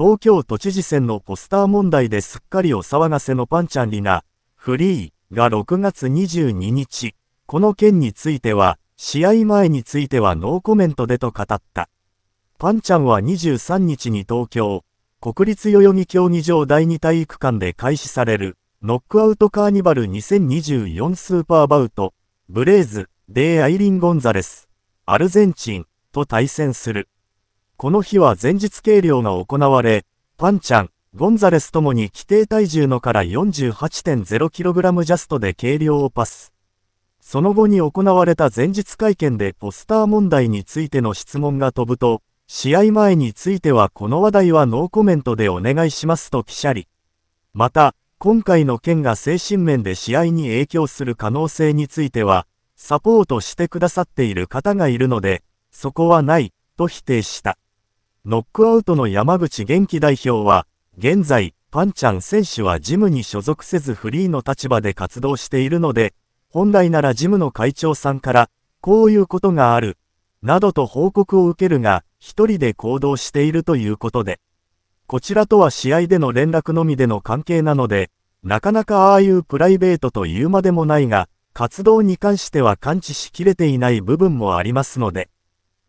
東京都知事選のポスター問題ですっかりお騒がせのパンチャンリナ、フリーが6月22日、この件については、試合前についてはノーコメントでと語った。パンチャンは23日に東京、国立代々木競技場第2体育館で開始される、ノックアウトカーニバル2024スーパーバウト、ブレイズ、デイ・アイリン・ゴンザレス、アルゼンチンと対戦する。この日は前日計量が行われ、パンちゃん、ゴンザレスともに規定体重のから 48.0kg ジャストで計量をパス。その後に行われた前日会見でポスター問題についての質問が飛ぶと、試合前についてはこの話題はノーコメントでお願いしますと記者り。また、今回の件が精神面で試合に影響する可能性については、サポートしてくださっている方がいるので、そこはない、と否定した。ノックアウトの山口元気代表は、現在、パンちゃん選手はジムに所属せずフリーの立場で活動しているので、本来ならジムの会長さんから、こういうことがある、などと報告を受けるが、一人で行動しているということで、こちらとは試合での連絡のみでの関係なので、なかなかああいうプライベートというまでもないが、活動に関しては感知しきれていない部分もありますので、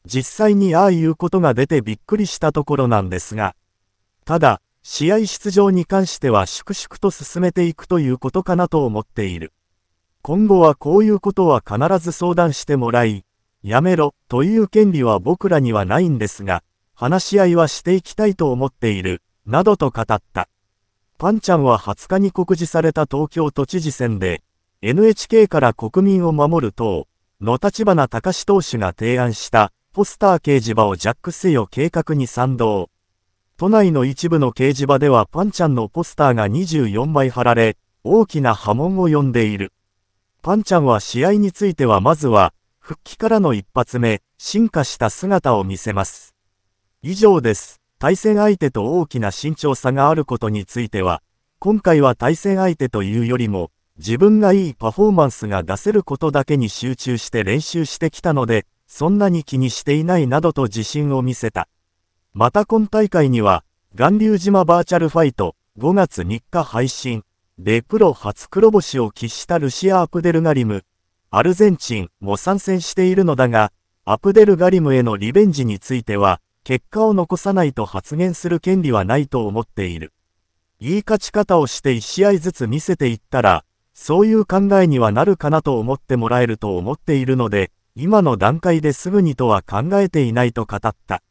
実際にああいうことが出てびっくりしたところなんですが、ただ、試合出場に関しては粛々と進めていくということかなと思っている。今後はこういうことは必ず相談してもらい、やめろという権利は僕らにはないんですが、話し合いはしていきたいと思っている、などと語った。パンちゃんは20日に告示された東京都知事選で、NHK から国民を守る党の立花隆史党首が提案したポスター掲示板をジャックせよ計画に賛同。都内の一部の掲示板ではパンちゃんのポスターが24枚貼られ、大きな波紋を呼んでいる。パンちゃんは試合についてはまずは、復帰からの一発目、進化した姿を見せます。以上です。対戦相手と大きな身長差があることについては、今回は対戦相手というよりも、自分がいいパフォーマンスが出せることだけに集中して練習してきたので、そんなに気にしていないなどと自信を見せた。また今大会には、巌流島バーチャルファイト5月3日配信でプロ初黒星を喫したルシア・アプデルガリム、アルゼンチンも参戦しているのだが、アプデルガリムへのリベンジについては、結果を残さないと発言する権利はないと思っている。いい勝ち方をして1試合ずつ見せていったら、そういう考えにはなるかなと思ってもらえると思っているので、今の段階ですぐにとは考えていないと語った。